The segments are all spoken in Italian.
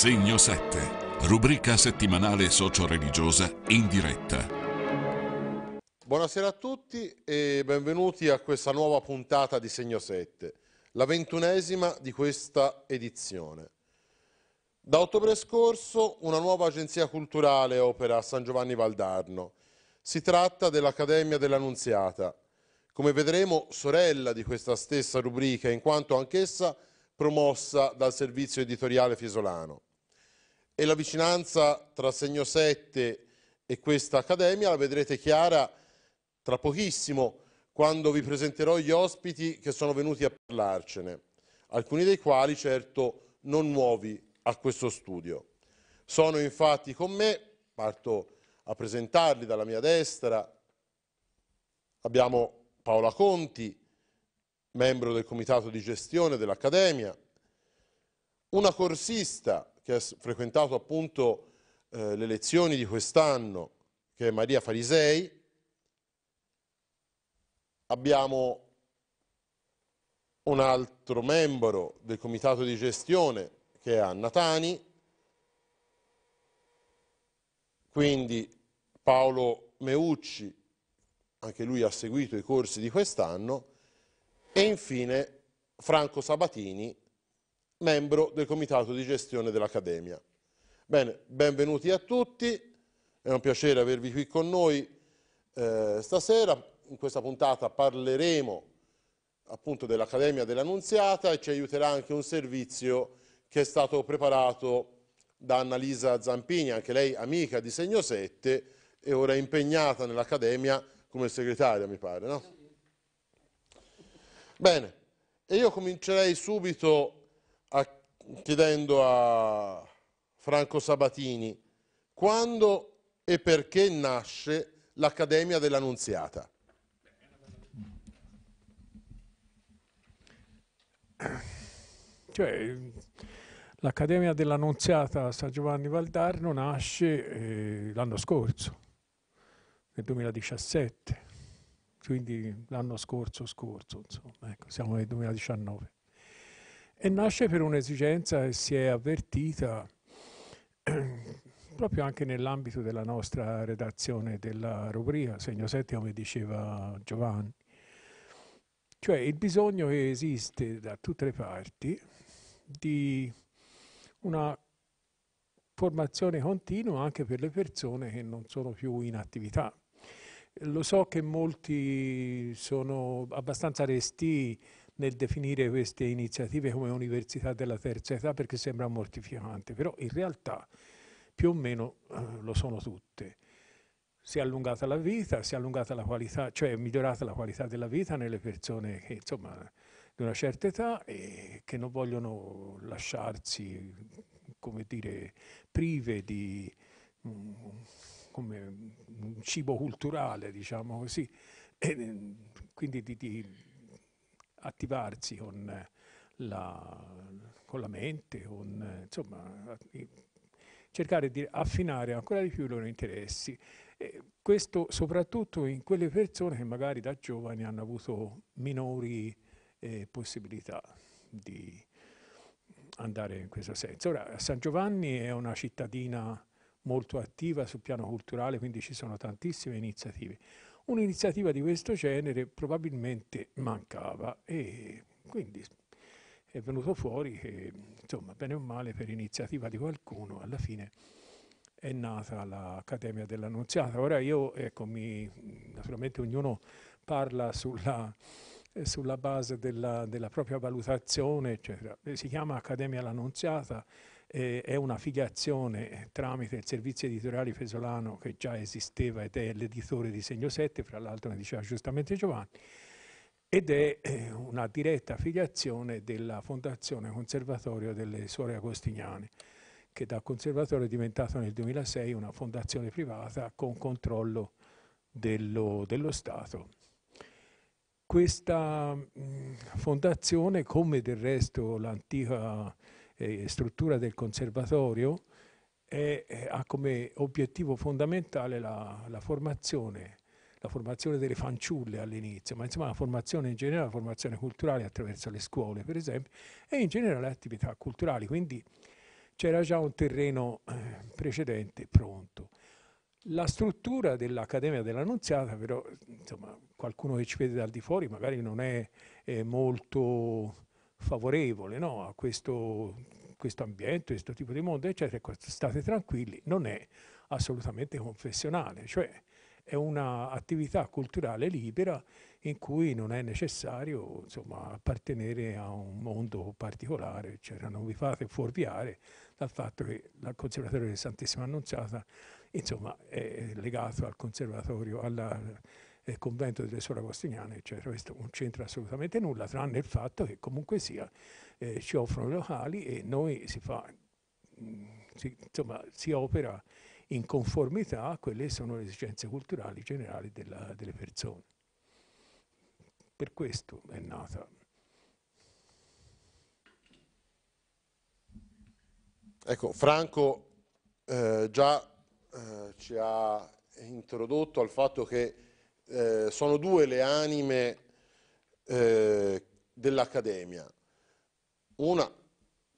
Segno 7, rubrica settimanale socio-religiosa in diretta. Buonasera a tutti e benvenuti a questa nuova puntata di Segno 7, la ventunesima di questa edizione. Da ottobre scorso una nuova agenzia culturale opera a San Giovanni Valdarno. Si tratta dell'Accademia dell'Annunziata, come vedremo sorella di questa stessa rubrica in quanto anch'essa promossa dal servizio editoriale fisolano e la vicinanza tra Segno 7 e questa accademia la vedrete chiara tra pochissimo quando vi presenterò gli ospiti che sono venuti a parlarcene, alcuni dei quali certo non nuovi a questo studio. Sono infatti con me, parto a presentarli dalla mia destra, abbiamo Paola Conti, membro del comitato di gestione dell'Accademia, una corsista che ha frequentato appunto eh, le lezioni di quest'anno, che è Maria Farisei, abbiamo un altro membro del comitato di gestione che è Anna Tani, quindi Paolo Meucci, anche lui ha seguito i corsi di quest'anno, e infine Franco Sabatini membro del comitato di gestione dell'Accademia. Bene, benvenuti a tutti, è un piacere avervi qui con noi eh, stasera. In questa puntata parleremo appunto dell'Accademia dell'Annunziata e ci aiuterà anche un servizio che è stato preparato da Annalisa Zampini, anche lei amica di Segno 7 e ora impegnata nell'Accademia come segretaria, mi pare, no? Bene, e io comincerei subito chiedendo a Franco Sabatini quando e perché nasce l'Accademia dell'Annunziata. Cioè, L'Accademia dell'Annunziata San Giovanni Valdarno nasce eh, l'anno scorso, nel 2017, quindi l'anno scorso scorso, insomma, ecco, siamo nel 2019 e nasce per un'esigenza che si è avvertita proprio anche nell'ambito della nostra redazione della rubrica Segno 7, come diceva Giovanni, cioè il bisogno che esiste da tutte le parti di una formazione continua anche per le persone che non sono più in attività. Lo so che molti sono abbastanza resti nel definire queste iniziative come università della terza età perché sembra mortificante, però in realtà più o meno eh, lo sono tutte. Si è allungata la vita, si è allungata la qualità, cioè è migliorata la qualità della vita nelle persone che insomma di una certa età e che non vogliono lasciarsi, come dire, prive di mm, come un cibo culturale, diciamo così, e, mm, quindi di, di attivarsi con la, con la mente, con, insomma, cercare di affinare ancora di più i loro interessi. E questo soprattutto in quelle persone che magari da giovani hanno avuto minori eh, possibilità di andare in questo senso. Ora, San Giovanni è una cittadina molto attiva sul piano culturale, quindi ci sono tantissime iniziative. Un'iniziativa di questo genere probabilmente mancava e quindi è venuto fuori che, insomma, bene o male, per iniziativa di qualcuno, alla fine è nata l'Accademia dell'Annunziata. Ora io, ecco, mi, naturalmente ognuno parla sulla, eh, sulla base della, della, propria valutazione, eccetera. Si chiama Accademia dell'Annunziata eh, è una filiazione tramite il servizio editoriale Fesolano che già esisteva ed è l'editore di Segno 7, fra l'altro ne diceva giustamente Giovanni, ed è eh, una diretta filiazione della Fondazione Conservatorio delle Suore Agostiniane che da conservatorio è diventata nel 2006 una fondazione privata con controllo dello, dello Stato. Questa mm, fondazione, come del resto l'antica eh, struttura del conservatorio è, è, ha come obiettivo fondamentale la, la, formazione, la formazione delle fanciulle all'inizio, ma insomma la formazione in generale, la formazione culturale attraverso le scuole per esempio, e in generale le attività culturali, quindi c'era già un terreno eh, precedente pronto. La struttura dell'Accademia dell'Annunziata, però, insomma, qualcuno che ci vede dal di fuori magari non è, è molto favorevole no, a questo, questo ambiente, questo tipo di mondo, eccetera, ecco, state tranquilli, non è assolutamente confessionale, cioè è un'attività culturale libera in cui non è necessario insomma, appartenere a un mondo particolare, eccetera. non vi fate fuorviare dal fatto che il Conservatorio della Santissima Annunziata insomma, è legato al Conservatorio, alla del convento delle suore agostiniane, eccetera. Questo non c'entra assolutamente nulla, tranne il fatto che comunque sia eh, ci offrono i locali e noi si fa, mh, mm, si, insomma, si opera in conformità a quelle che sono le esigenze culturali generali della, delle persone. Per questo è nata. Ecco, Franco eh, già eh, ci ha introdotto al fatto che eh, sono due le anime eh, dell'Accademia. Una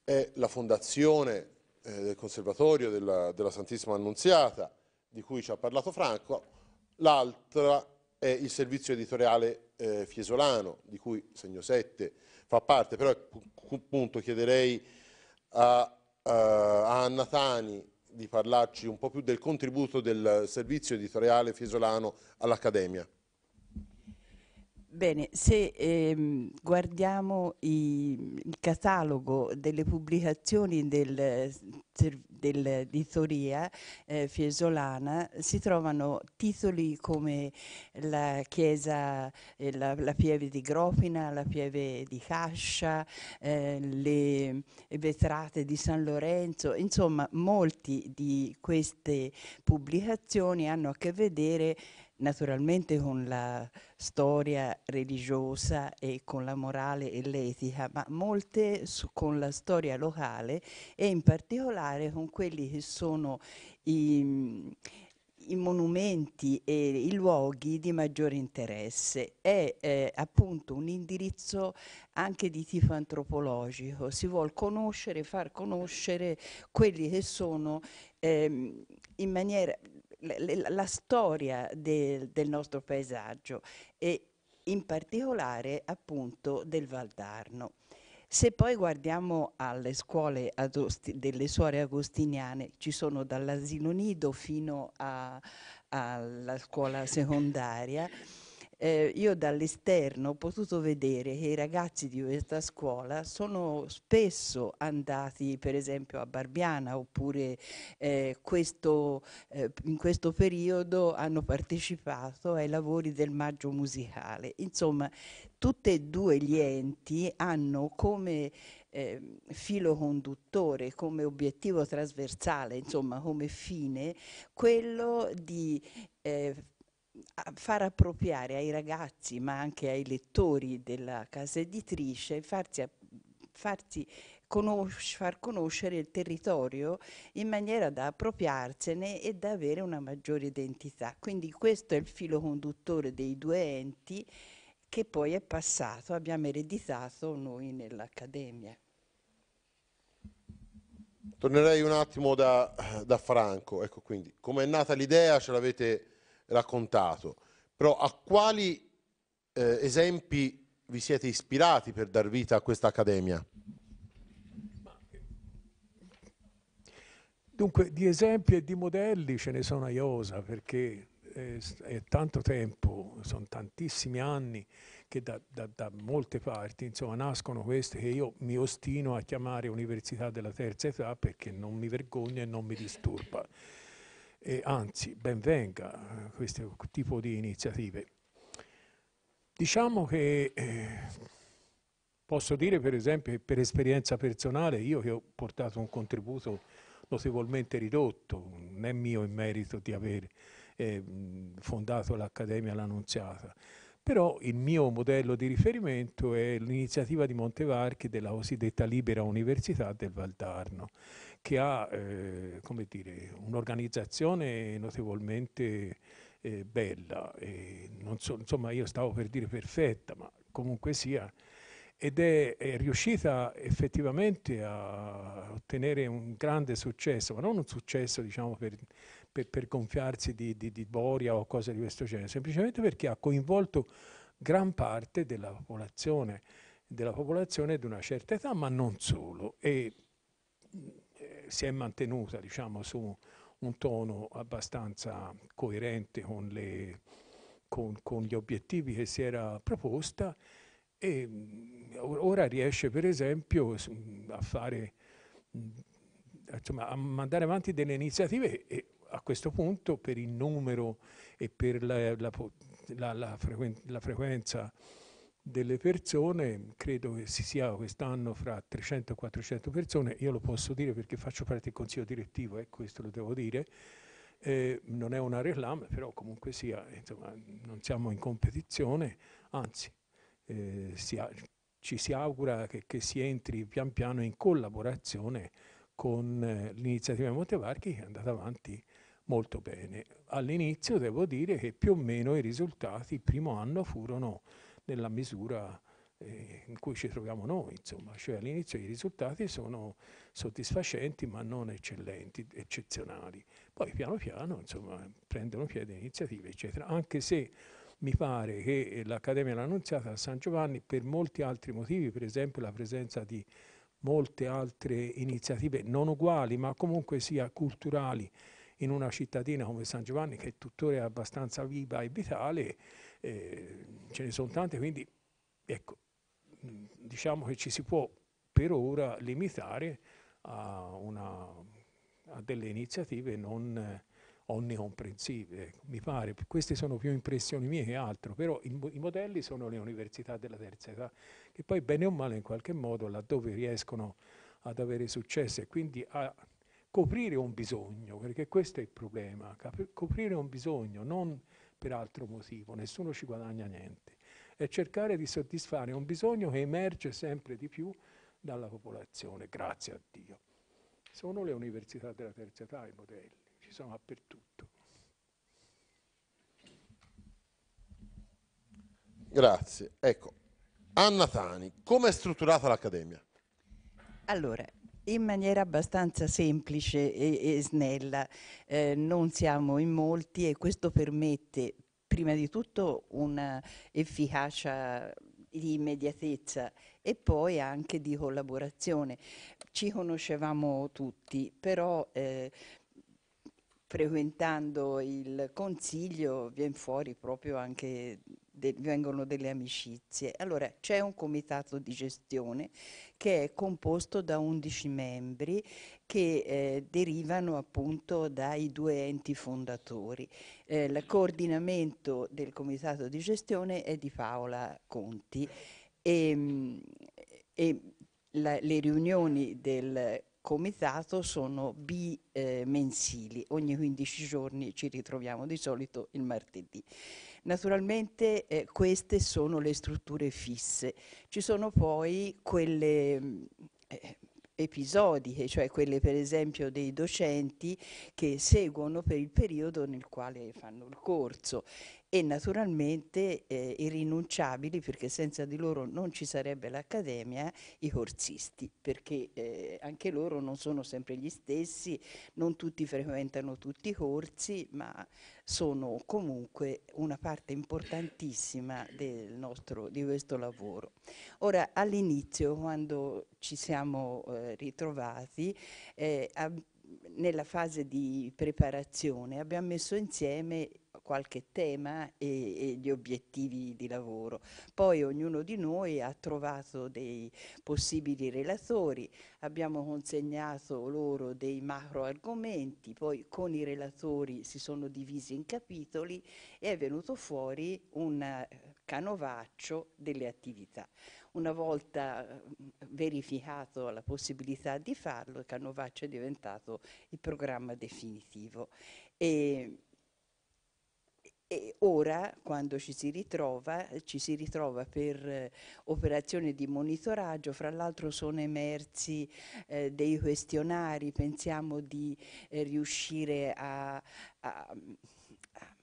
è la fondazione eh, del Conservatorio della, della Santissima Annunziata, di cui ci ha parlato Franco, l'altra è il servizio editoriale eh, Fiesolano, di cui Segno 7 fa parte, però appunto chiederei a, eh, a Anna Tani di parlarci un po' più del contributo del servizio editoriale fiesolano all'Accademia. Bene, se ehm, guardiamo i, il catalogo delle pubblicazioni del, dell'editoria eh, fiesolana, si trovano titoli come la chiesa, eh, la, la, pieve di Grofina, la pieve di Cascia, eh, le vetrate di San Lorenzo, insomma molti di queste pubblicazioni hanno a che vedere naturalmente con la storia religiosa e con la morale e l'etica, ma molte su, con la storia locale e in particolare con quelli che sono i, i monumenti e i luoghi di maggiore interesse. È eh, appunto un indirizzo anche di tipo antropologico, si vuole conoscere, far conoscere quelli che sono ehm, in maniera la, la, storia del, del nostro paesaggio e in particolare appunto del Valdarno. Se poi guardiamo alle scuole agosti, delle suore agostiniane, ci sono dall'asilo nido fino alla scuola secondaria, eh, io dall'esterno ho potuto vedere che i ragazzi di questa scuola sono spesso andati per esempio a Barbiana oppure eh, questo, eh, in questo periodo hanno partecipato ai lavori del maggio musicale. Insomma, tutti e due gli enti hanno come eh, filo conduttore, come obiettivo trasversale, insomma come fine, quello di eh, far appropriare ai ragazzi, ma anche ai lettori della casa editrice, farsi, farsi conosc far conoscere il territorio in maniera da appropriarsene e da avere una maggiore identità. Quindi questo è il filo conduttore dei due enti che poi è passato, abbiamo ereditato noi nell'Accademia. Tornerei un attimo da, da Franco, ecco quindi, come è nata l'idea, ce l'avete raccontato, però a quali eh, esempi vi siete ispirati per dar vita a questa accademia? Dunque, di esempi e di modelli ce ne sono a Iosa, perché è, eh, è tanto tempo, sono tantissimi anni che da, da, da molte parti insomma, nascono queste che io mi ostino a chiamare Università della Terza Età perché non mi vergogno e non mi disturba e anzi benvenga eh, questo tipo di iniziative. Diciamo che eh, posso dire per esempio per esperienza personale io che ho portato un contributo notevolmente ridotto, non è mio il merito di aver eh, fondato l'Accademia L'Annunziata, però il mio modello di riferimento è l'iniziativa di Montevarchi della cosiddetta Libera Università del Valdarno che ha eh, dire, un'organizzazione notevolmente eh, bella, so, insomma io stavo per dire perfetta, ma comunque sia, ed è, è, riuscita effettivamente a ottenere un grande successo, ma non un successo diciamo, per, per, per, gonfiarsi di, di, di boria o cose di questo genere, semplicemente perché ha coinvolto gran parte della popolazione, della popolazione di una certa età, ma non solo. E si è mantenuta diciamo, su un tono abbastanza coerente con, le, con, con gli obiettivi che si era proposta e mm, ora riesce per esempio a fare mm, insomma, a mandare avanti delle iniziative e a questo punto per il numero e per la, la, la, la frequen frequenza delle persone, credo che si sia quest'anno fra 300 e 400 persone, io lo posso dire perché faccio parte del consiglio direttivo e eh, questo lo devo dire, eh, non è una reclama, però comunque sia, insomma, non siamo in competizione, anzi eh, si ha, ci si augura che, che, si entri pian piano in collaborazione con eh, l'iniziativa Montevarchi che è andata avanti molto bene. All'inizio devo dire che più o meno i risultati il primo anno furono nella misura eh, in cui ci troviamo noi, insomma, cioè all'inizio i risultati sono soddisfacenti ma non eccellenti, eccezionali. Poi piano piano, insomma, prendono piede iniziative, eccetera, anche se mi pare che eh, l'Accademia l'Annunziata a San Giovanni per molti altri motivi, per esempio la presenza di molte altre iniziative non uguali ma comunque sia culturali in una cittadina come San Giovanni che tuttora è abbastanza viva e vitale, eh, ce ne sono tante, quindi ecco, diciamo che ci si può per ora limitare a, una, a delle iniziative non eh, onnicomprensive, ecco. mi pare, queste sono più impressioni mie che altro, però i, i, modelli sono le università della terza età, che poi bene o male in qualche modo laddove riescono ad avere successo e quindi a coprire un bisogno, perché questo è il problema, coprire un bisogno, non per altro motivo, nessuno ci guadagna niente, è cercare di soddisfare un bisogno che emerge sempre di più dalla popolazione, grazie a Dio. Sono le università della terza età i modelli, ci sono appertutto. Grazie. Ecco, Anna Tani, come è strutturata l'Accademia? Allora, in maniera abbastanza semplice e, e snella. Eh, non siamo in molti e questo permette prima di tutto un'efficacia di immediatezza e poi anche di collaborazione. Ci conoscevamo tutti, però eh, frequentando il consiglio viene fuori proprio anche de vengono delle amicizie. Allora c'è un comitato di gestione che è composto da 11 membri che eh, derivano appunto dai due enti fondatori. Eh, il coordinamento del comitato di gestione è di Paola Conti e, ehm, e la, le riunioni del comitato sono bimensili, ogni 15 giorni ci ritroviamo di solito il martedì. Naturalmente eh, queste sono le strutture fisse, ci sono poi quelle mm, eh, episodiche, cioè quelle per esempio dei docenti che seguono per il periodo nel quale fanno il corso e naturalmente eh, irrinunciabili, perché senza di loro non ci sarebbe l'Accademia, eh, i corsisti, perché eh, anche loro non sono sempre gli stessi, non tutti frequentano tutti i corsi, ma sono comunque una parte importantissima nostro, di questo lavoro. Ora, all'inizio, quando ci siamo eh, ritrovati, eh, nella fase di preparazione abbiamo messo insieme qualche tema e, e, gli obiettivi di lavoro. Poi ognuno di noi ha trovato dei possibili relatori, abbiamo consegnato loro dei macro argomenti, poi con i relatori si sono divisi in capitoli e è venuto fuori un eh, canovaccio delle attività. Una volta eh, verificato la possibilità di farlo, il canovaccio è diventato il programma definitivo. E e ora, quando ci si ritrova, ci si ritrova per eh, operazioni di monitoraggio, fra l'altro sono emersi eh, dei questionari, pensiamo di eh, riuscire a, a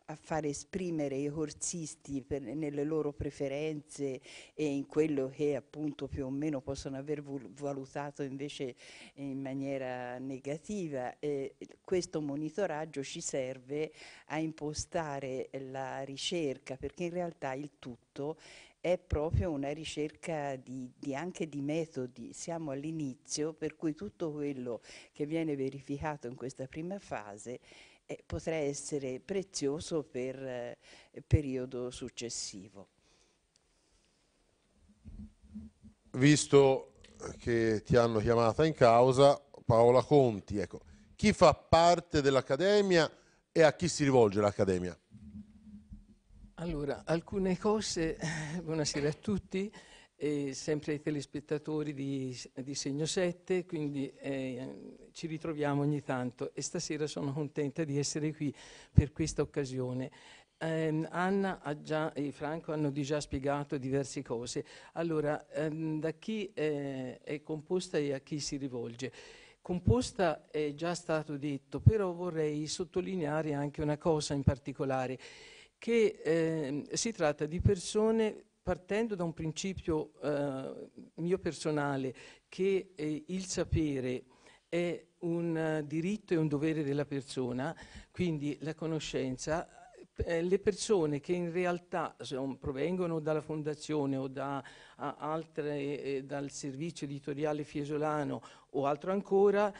a far esprimere i corsisti per, nelle loro preferenze e in quello che appunto più o meno possono aver valutato invece in maniera negativa. Eh, questo monitoraggio ci serve a impostare la ricerca perché in realtà il tutto è proprio una ricerca di, di anche di metodi, siamo all'inizio per cui tutto quello che viene verificato in questa prima fase e potrà essere prezioso per eh, periodo successivo. Visto che ti hanno chiamata in causa, Paola Conti, ecco, chi fa parte dell'Accademia e a chi si rivolge l'Accademia? Allora, alcune cose, eh, buonasera a tutti, eh, sempre ai telespettatori di, di Segno 7, quindi eh, ci ritroviamo ogni tanto e stasera sono contenta di essere qui per questa occasione. Eh, Anna già, e Franco hanno già spiegato diverse cose. Allora, ehm, da chi eh, è composta e a chi si rivolge? Composta è già stato detto, però vorrei sottolineare anche una cosa in particolare, che ehm, si tratta di persone partendo da un principio eh, mio personale che eh, il sapere è un eh, diritto e un dovere della persona, quindi la conoscenza eh, le persone che in realtà provengono dalla fondazione o da, altre, eh, dal servizio editoriale Fiesolano o altro ancora,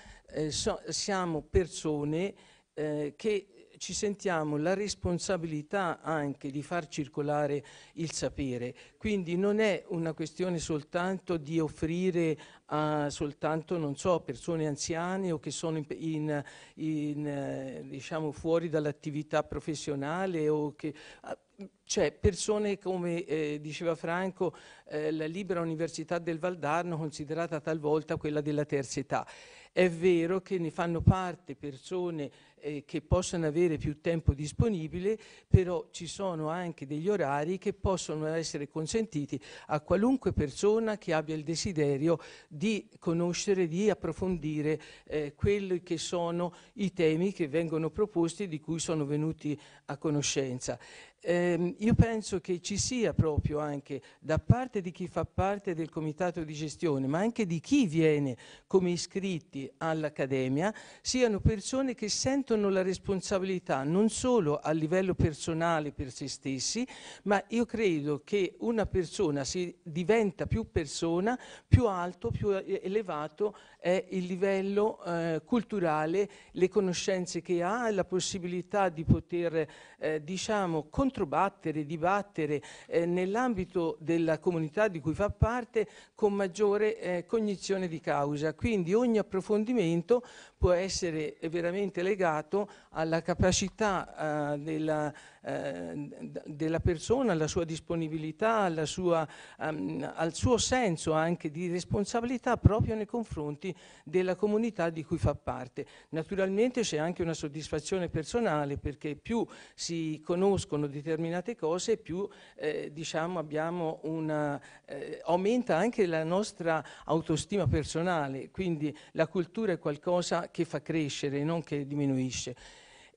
siamo persone che ci sentiamo la responsabilità anche di far circolare il sapere, quindi non è una questione soltanto di offrire a soltanto, non so, persone anziane o che sono in, in, eh, diciamo, fuori dall'attività professionale o che ah, cioè persone come eh, diceva Franco, eh, la Libera Università del Valdarno considerata talvolta quella della terza età. È vero che ne fanno parte persone eh, che possano avere più tempo disponibile, però ci sono anche degli orari che possono essere consentiti a qualunque persona che abbia il desiderio di conoscere, di approfondire eh, quelli che sono i temi che vengono proposti e di cui sono venuti a conoscenza. Eh, io penso che ci sia proprio anche da parte di chi fa parte del comitato di gestione, ma anche di chi viene come iscritti all'Accademia, siano persone che sentono la responsabilità non solo a livello personale per se stessi, ma io credo che una persona si diventa più persona, più alto, più eh, elevato è il livello eh, culturale, le conoscenze che ha la possibilità di poter, eh, diciamo, condividere controbattere, dibattere eh, nell'ambito della comunità di cui fa parte con maggiore eh, cognizione di causa. Quindi ogni approfondimento può essere veramente legato alla capacità eh, della Ehm, della persona, alla sua disponibilità, sua, um, al suo senso anche di responsabilità proprio nei confronti della comunità di cui fa parte. Naturalmente c'è anche una soddisfazione personale perché più si conoscono determinate cose, più eh, diciamo abbiamo una, eh, aumenta anche la nostra autostima personale, quindi la cultura è qualcosa che fa crescere, non che diminuisce.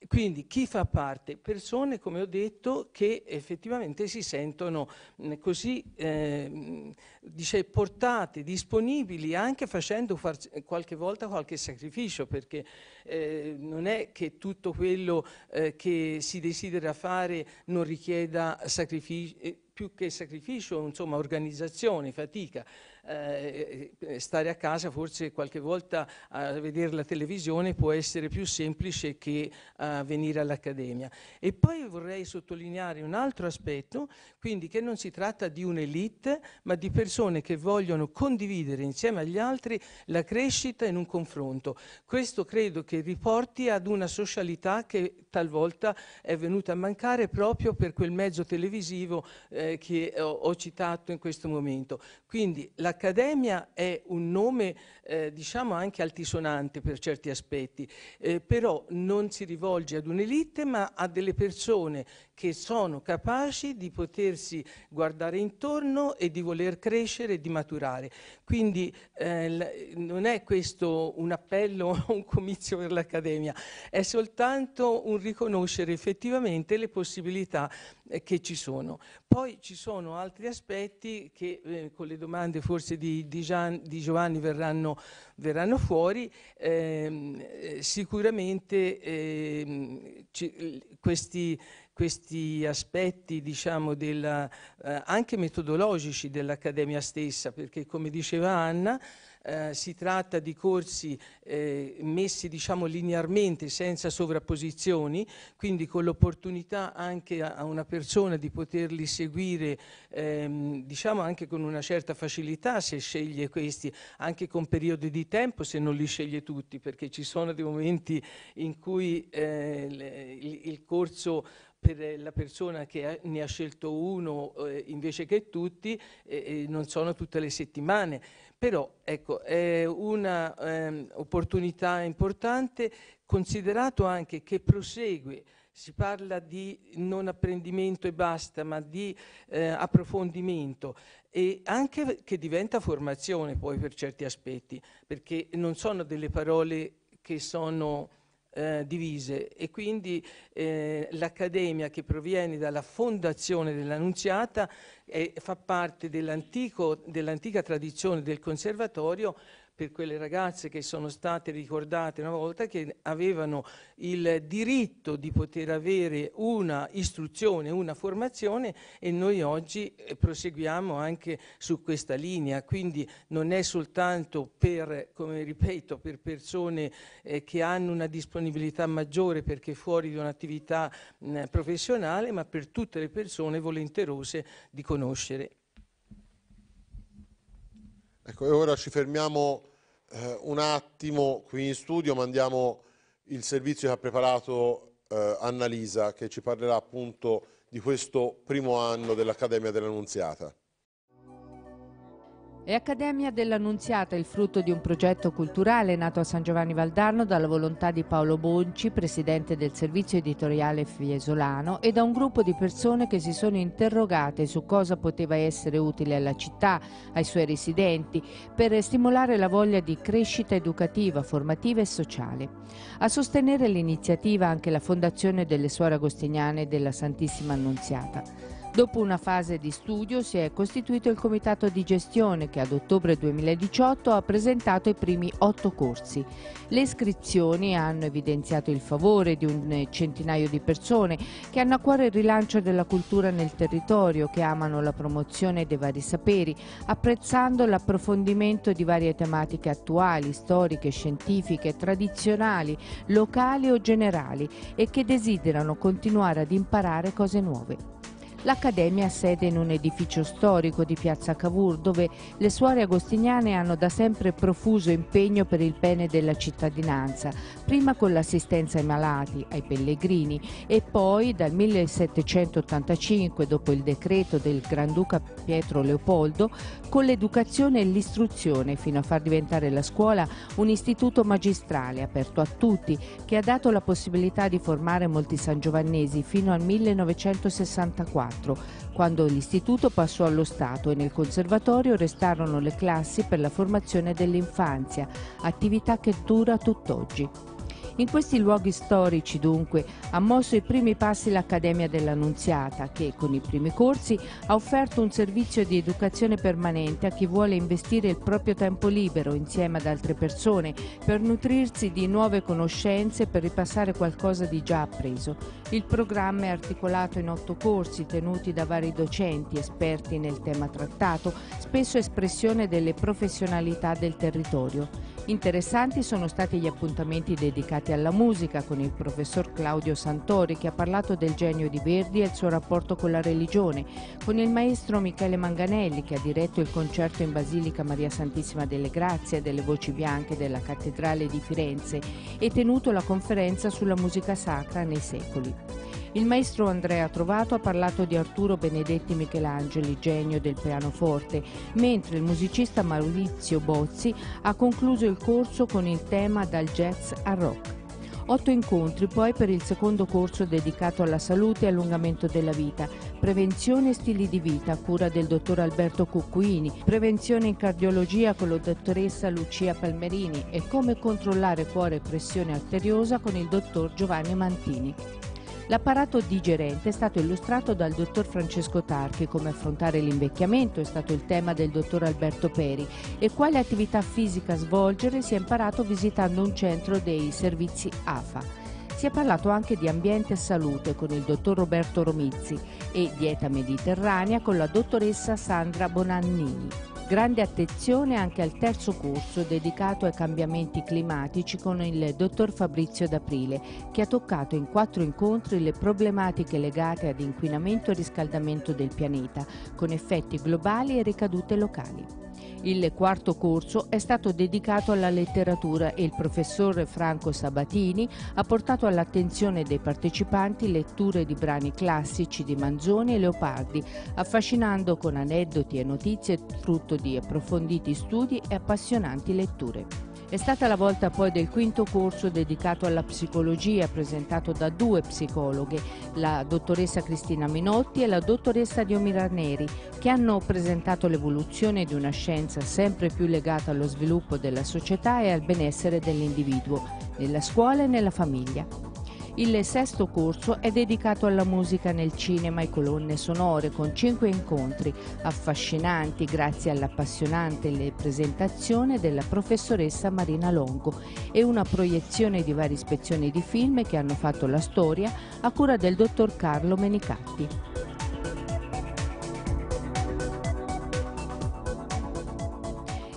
Quindi chi fa parte? Persone, come ho detto, che effettivamente si sentono mm, così eh, dice, portate, disponibili, anche facendo qualche volta qualche sacrificio, perché eh, non è che tutto quello eh, che si desidera fare non richieda sacrifici, eh, più che sacrificio, insomma organizzazione, fatica. Eh, eh, stare a casa forse qualche volta a vedere la televisione può essere più semplice che eh, venire all'accademia. E poi vorrei sottolineare un altro aspetto, quindi che non si tratta di un'elite, ma di persone che vogliono condividere insieme agli altri la crescita in un confronto. Questo credo che riporti ad una socialità che talvolta è venuta a mancare proprio per quel mezzo televisivo eh, che ho, ho citato in questo momento. Quindi la L'accademia è un nome eh, diciamo anche altisonante per certi aspetti, eh, però non si rivolge ad un'elite ma a delle persone che sono capaci di potersi guardare intorno e di voler crescere e di maturare. Quindi eh, non è questo un appello o un comizio per l'Accademia, è soltanto un riconoscere effettivamente le possibilità eh, che ci sono. Poi ci sono altri aspetti che eh, con le domande forse di, di, Gian, di Giovanni verranno, verranno fuori, ehm, eh, sicuramente ehm, ci, questi questi aspetti diciamo, della, eh, anche metodologici dell'Accademia stessa, perché come diceva Anna, eh, si tratta di corsi eh, messi diciamo linearmente senza sovrapposizioni quindi con l'opportunità anche a, a, una persona di poterli seguire ehm, diciamo anche con una certa facilità se sceglie questi anche con periodi di tempo se non li sceglie tutti perché ci sono dei momenti in cui eh, il, il corso per eh, la persona che ne ha scelto uno eh, invece che tutti, eh, non sono tutte le settimane. Però ecco, è un'opportunità ehm, importante, considerato anche che prosegue si parla di non apprendimento e basta, ma di eh, approfondimento e anche che diventa formazione poi per certi aspetti, perché non sono delle parole che sono eh, divise e quindi eh, l'Accademia che proviene dalla fondazione dell'Annunziata eh, fa parte dell'antica dell tradizione del Conservatorio per quelle ragazze che sono state ricordate una volta, che avevano il diritto di poter avere una istruzione, una formazione e noi oggi eh, proseguiamo anche su questa linea. Quindi non è soltanto per, come ripeto, per persone eh, che hanno una disponibilità maggiore perché fuori di un'attività professionale, ma per tutte le persone volenterose di conoscere. Ecco, e ora ci fermiamo eh, un attimo qui in studio mandiamo il servizio che ha preparato eh, Annalisa che ci parlerà appunto di questo primo anno dell'Accademia dell'Annunziata. È Accademia dell'Annunziata il frutto di un progetto culturale nato a San Giovanni Valdarno dalla volontà di Paolo Bonci, presidente del servizio editoriale Fiesolano, e da un gruppo di persone che si sono interrogate su cosa poteva essere utile alla città, ai suoi residenti, per stimolare la voglia di crescita educativa, formativa e sociale. A sostenere l'iniziativa anche la Fondazione delle Suore Agostiniane della Santissima Annunziata. Dopo una fase di studio si è costituito il comitato di gestione che ad ottobre 2018 ha presentato i primi otto corsi. Le iscrizioni hanno evidenziato il favore di un centinaio di persone che hanno a cuore il rilancio della cultura nel territorio, che amano la promozione dei vari saperi, apprezzando l'approfondimento di varie tematiche attuali, storiche, scientifiche, tradizionali, locali o generali e che desiderano continuare ad imparare cose nuove. L'Accademia ha sede in un edificio storico di Piazza Cavour dove le suore agostiniane hanno da sempre profuso impegno per il bene della cittadinanza, prima con l'assistenza ai malati, ai pellegrini e poi dal 1785, dopo il decreto del Granduca Pietro Leopoldo, con l'educazione e l'istruzione fino a far diventare la scuola un istituto magistrale aperto a tutti che ha dato la possibilità di formare molti sangiovannesi fino al 1964. 1994, quando l'istituto passò allo Stato e nel conservatorio restarono le classi per la formazione dell'infanzia, attività che dura tutt'oggi. In questi luoghi storici, dunque, ha mosso i primi passi l'Accademia dell'Annunziata, che con i primi corsi ha offerto un servizio di educazione permanente a chi vuole investire il proprio tempo libero insieme ad altre persone per nutrirsi di nuove conoscenze per ripassare qualcosa di già appreso. Il programma è articolato in otto corsi tenuti da vari docenti esperti nel tema trattato, spesso espressione delle professionalità del territorio. Interessanti sono stati gli appuntamenti dedicati alla musica con il professor Claudio Santori che ha parlato del genio di Verdi e il suo rapporto con la religione, con il maestro Michele Manganelli che ha diretto il concerto in Basilica Maria Santissima delle Grazie e delle Voci Bianche della Cattedrale di Firenze e tenuto la conferenza sulla musica sacra nei secoli. Il maestro Andrea Trovato ha parlato di Arturo Benedetti Michelangeli, genio del pianoforte, mentre il musicista Maurizio Bozzi ha concluso il corso con il tema Dal jazz al rock. Otto incontri poi per il secondo corso dedicato alla salute e allungamento della vita, prevenzione e stili di vita a cura del dottor Alberto Cuccuini, prevenzione in cardiologia con la dottoressa Lucia Palmerini e come controllare cuore e pressione arteriosa con il dottor Giovanni Mantini. L'apparato digerente è stato illustrato dal dottor Francesco Tarchi, come affrontare l'invecchiamento è stato il tema del dottor Alberto Peri e quale attività fisica svolgere si è imparato visitando un centro dei servizi AFA. Si è parlato anche di ambiente e salute con il dottor Roberto Romizzi e dieta mediterranea con la dottoressa Sandra Bonannini. Grande attenzione anche al terzo corso dedicato ai cambiamenti climatici con il dottor Fabrizio D'Aprile, che ha toccato in quattro incontri le problematiche legate ad inquinamento e riscaldamento del pianeta, con effetti globali e ricadute locali. Il quarto corso è stato dedicato alla letteratura e il professor Franco Sabatini ha portato all'attenzione dei partecipanti letture di brani classici di Manzoni e Leopardi, affascinando con aneddoti e notizie frutto di approfonditi studi e appassionanti letture. È stata la volta poi del quinto corso dedicato alla psicologia presentato da due psicologhe, la dottoressa Cristina Minotti e la dottoressa Diomira Neri, che hanno presentato l'evoluzione di una scienza sempre più legata allo sviluppo della società e al benessere dell'individuo, nella scuola e nella famiglia. Il sesto corso è dedicato alla musica nel cinema e colonne sonore con cinque incontri affascinanti grazie all'appassionante presentazione della professoressa Marina Longo e una proiezione di varie ispezioni di film che hanno fatto la storia a cura del dottor Carlo Menicatti.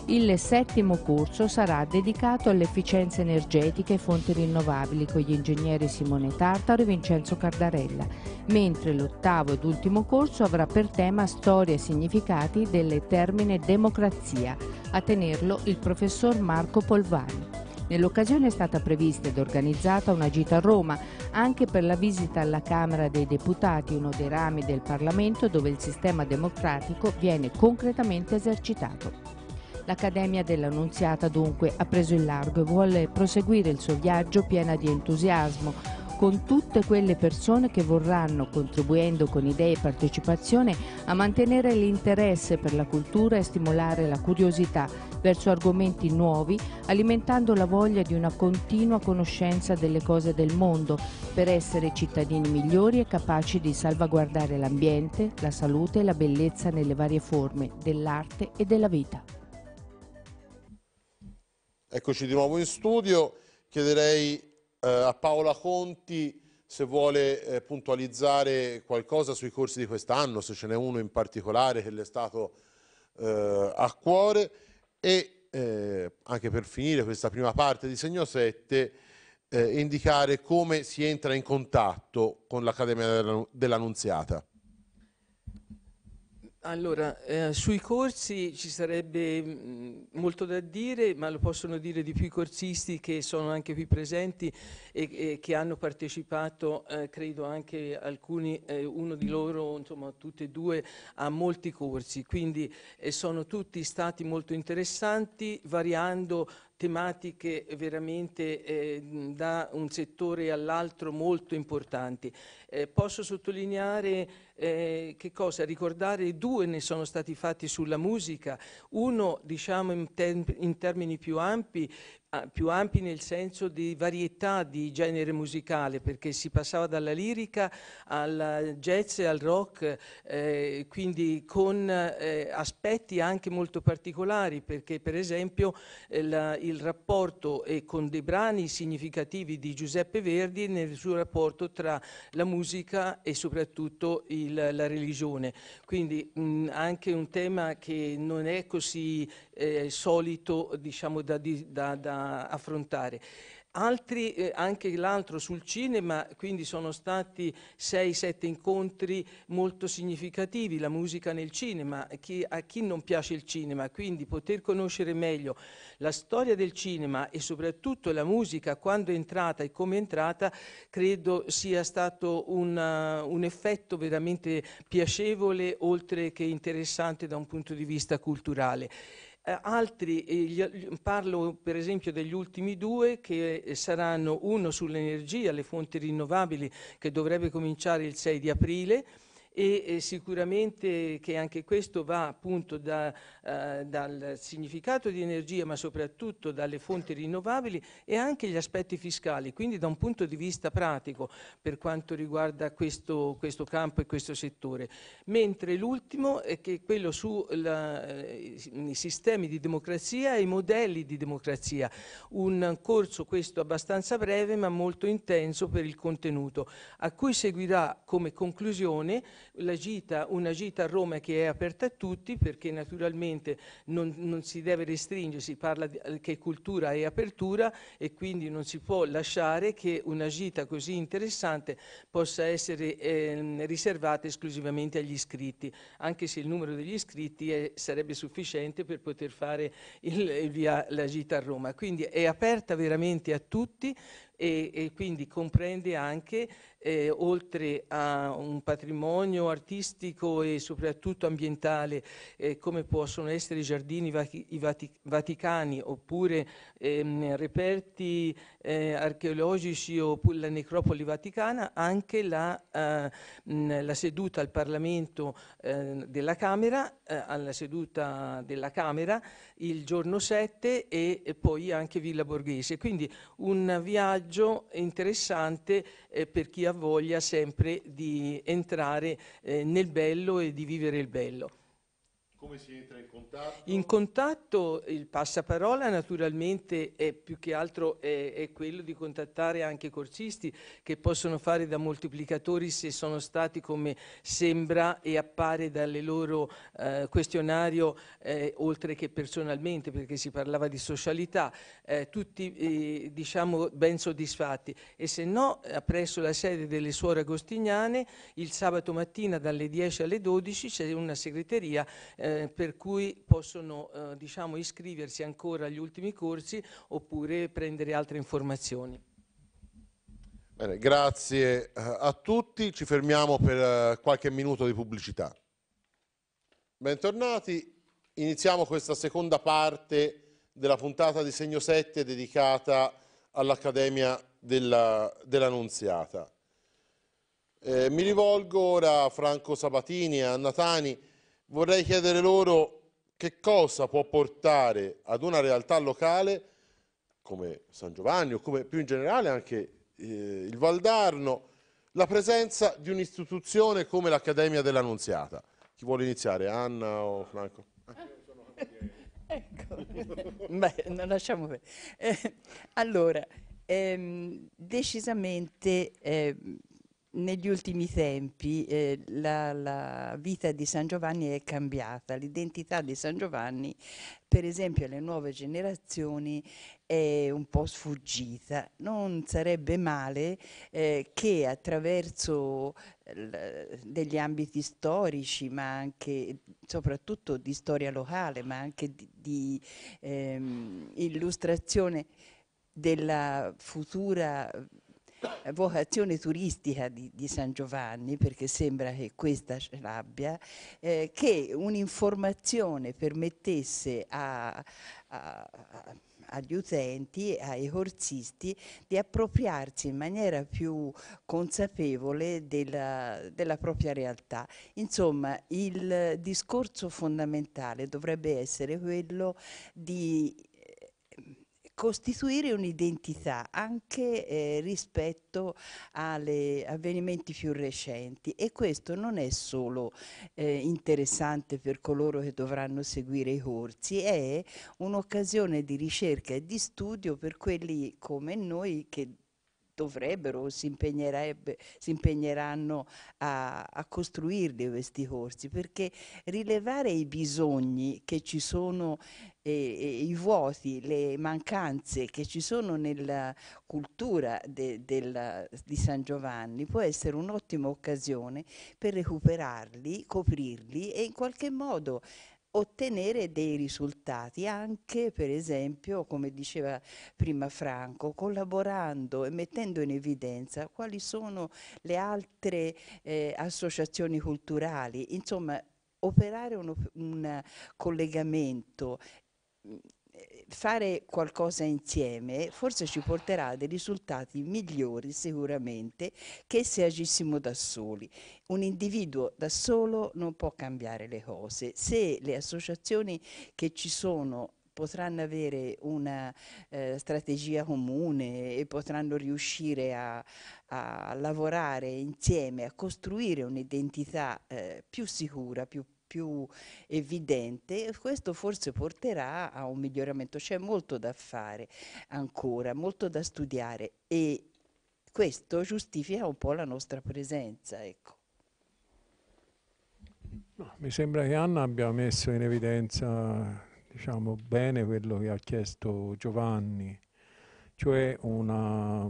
Il settimo corso sarà dedicato all'efficienza energetica e fonti rinnovabili con gli ingegneri Simone Tartaro e Vincenzo Cardarella, mentre l'ottavo ed ultimo corso avrà per tema storia e significati delle termine democrazia, a tenerlo il professor Marco Polvani. Nell'occasione è stata prevista ed organizzata una gita a Roma, anche per la visita alla Camera dei Deputati, uno dei rami del Parlamento dove il sistema democratico viene concretamente esercitato. L'Accademia dell'Annunziata dunque ha preso il largo e vuole proseguire il suo viaggio piena di entusiasmo con tutte quelle persone che vorranno, contribuendo con idee e partecipazione, a mantenere l'interesse per la cultura e stimolare la curiosità verso argomenti nuovi, alimentando la voglia di una continua conoscenza delle cose del mondo, per essere cittadini migliori e capaci di salvaguardare l'ambiente, la salute e la bellezza nelle varie forme dell'arte e della vita. Eccoci di nuovo in studio, chiederei eh, a Paola Conti se vuole eh, puntualizzare qualcosa sui corsi di quest'anno, se ce n'è uno in particolare che le è stato eh, a cuore e eh, anche per finire questa prima parte di Segno 7 eh, indicare come si entra in contatto con l'Accademia dell'Annunziata. Allora, eh, sui corsi ci sarebbe mh, mm, molto da dire, ma lo possono dire di più i corsisti che sono anche qui presenti e, e che hanno partecipato, eh, credo anche alcuni, eh, uno di loro, insomma tutti e due, a molti corsi. Quindi eh, sono tutti stati molto interessanti, variando tematiche veramente eh, da un settore all'altro molto importanti. Eh, posso sottolineare eh, che cosa? Ricordare due ne sono stati fatti sulla musica, uno diciamo in, in termini più ampi Ah, più ampi nel senso di varietà di genere musicale, perché si passava dalla lirica al jazz e al rock, eh, quindi con eh, aspetti anche molto particolari, perché per esempio il, eh, il rapporto eh, con dei brani significativi di Giuseppe Verdi nel suo rapporto tra la musica e soprattutto il, la religione. Quindi mh, anche un tema che non è così eh, solito diciamo da, da, da affrontare. Altri, eh, anche l'altro sul cinema, quindi sono stati 6-7 incontri molto significativi, la musica nel cinema, chi, a chi non piace il cinema, quindi poter conoscere meglio la storia del cinema e soprattutto la musica, quando è entrata e come è entrata, credo sia stato una, eh, un effetto veramente piacevole, oltre che interessante da un punto di vista culturale. Eh, altri, eh, gli, parlo per esempio degli ultimi due che eh, saranno uno sull'energia, le fonti rinnovabili che dovrebbe cominciare il 6 di aprile e eh, sicuramente che anche questo va appunto da, eh, dal significato di energia ma soprattutto dalle fonti rinnovabili e anche gli aspetti fiscali, quindi da un punto di vista pratico per quanto riguarda questo, questo campo e questo settore. Mentre l'ultimo è che quello sui eh, sistemi di democrazia e i modelli di democrazia, un corso questo abbastanza breve ma molto intenso per il contenuto, a cui seguirà come conclusione gita, una gita a Roma che è aperta a tutti perché naturalmente non, non si deve restringere, si parla di, che cultura è apertura e quindi non si può lasciare che una gita così interessante possa essere eh, riservata esclusivamente agli iscritti, anche se il numero degli iscritti è, sarebbe sufficiente per poter fare il, via la gita a Roma. Quindi è aperta veramente a tutti, e, e quindi comprende anche, eh, oltre a un patrimonio artistico e soprattutto ambientale, eh, come possono essere i giardini vac- i vatic- vaticani oppure ehm, reperti eh, archeologici oppure la necropoli vaticana, anche la, eh, mh, la seduta al Parlamento ehm, della Camera, eh, alla seduta della Camera il giorno 7 e, e poi anche Villa Borghese. Quindi un viaggio viaggio interessante eh, per chi ha voglia sempre di entrare eh, nel bello e di vivere il bello. Come si entra in contatto? In contatto il passaparola naturalmente è più che altro è, è, quello di contattare anche corsisti che possono fare da moltiplicatori se sono stati come sembra e appare dalle loro eh, questionario eh, oltre che personalmente perché si parlava di socialità, eh, tutti eh, diciamo ben soddisfatti e se no eh, presso la sede delle suore agostiniane il sabato mattina dalle 10 alle 12 c'è una segreteria eh, eh, per cui possono eh, diciamo, iscriversi ancora agli ultimi corsi oppure prendere altre informazioni. Bene, grazie eh, a tutti, ci fermiamo per eh, qualche minuto di pubblicità. Bentornati, iniziamo questa seconda parte della puntata di Segno 7 dedicata all'Accademia dell'Annunziata. Dell eh, mi rivolgo ora a Franco Sabatini e a Anna Tani vorrei chiedere loro che cosa può portare ad una realtà locale come San Giovanni o come più in generale anche eh, il Valdarno, la presenza di un'istituzione come l'Accademia dell'Annunziata. Chi vuole iniziare? Anna o Franco? ecco, beh, non lasciamo eh, allora, ehm, decisamente eh, negli ultimi tempi eh, la, la, vita di San Giovanni è cambiata, l'identità di San Giovanni, per esempio alle nuove generazioni, è un po' sfuggita. Non sarebbe male eh, che attraverso eh, degli ambiti storici, ma anche soprattutto di storia locale, ma anche di, di ehm, illustrazione della futura eh, vocazione turistica di, di, San Giovanni, perché sembra che questa ce l'abbia, eh, che un'informazione permettesse a, a, a agli utenti, ai corsisti, di appropriarsi in maniera più consapevole della, della, propria realtà. Insomma, il discorso fondamentale dovrebbe essere quello di costituire un'identità anche eh, rispetto agli avvenimenti più recenti e questo non è solo eh, interessante per coloro che dovranno seguire i corsi, è un'occasione di ricerca e di studio per quelli come noi che dovrebbero o si, si impegneranno a, a costruirli questi corsi, perché rilevare i bisogni che ci sono i vuoti, le mancanze che ci sono nella cultura de, della, di San Giovanni può essere un'ottima occasione per recuperarli, coprirli e in qualche modo ottenere dei risultati, anche per esempio, come diceva prima Franco, collaborando e mettendo in evidenza quali sono le altre eh, associazioni culturali, insomma operare un, un collegamento fare qualcosa insieme forse ci porterà a dei risultati migliori sicuramente che se agissimo da soli. Un individuo da solo non può cambiare le cose. Se le associazioni che ci sono potranno avere una eh, strategia comune e potranno riuscire a, a lavorare insieme, a costruire un'identità eh, più sicura, più più evidente e questo forse porterà a un miglioramento. C'è molto da fare ancora, molto da studiare e questo giustifica un po' la nostra presenza. Ecco. No, mi sembra che Anna abbia messo in evidenza diciamo, bene quello che ha chiesto Giovanni, cioè una,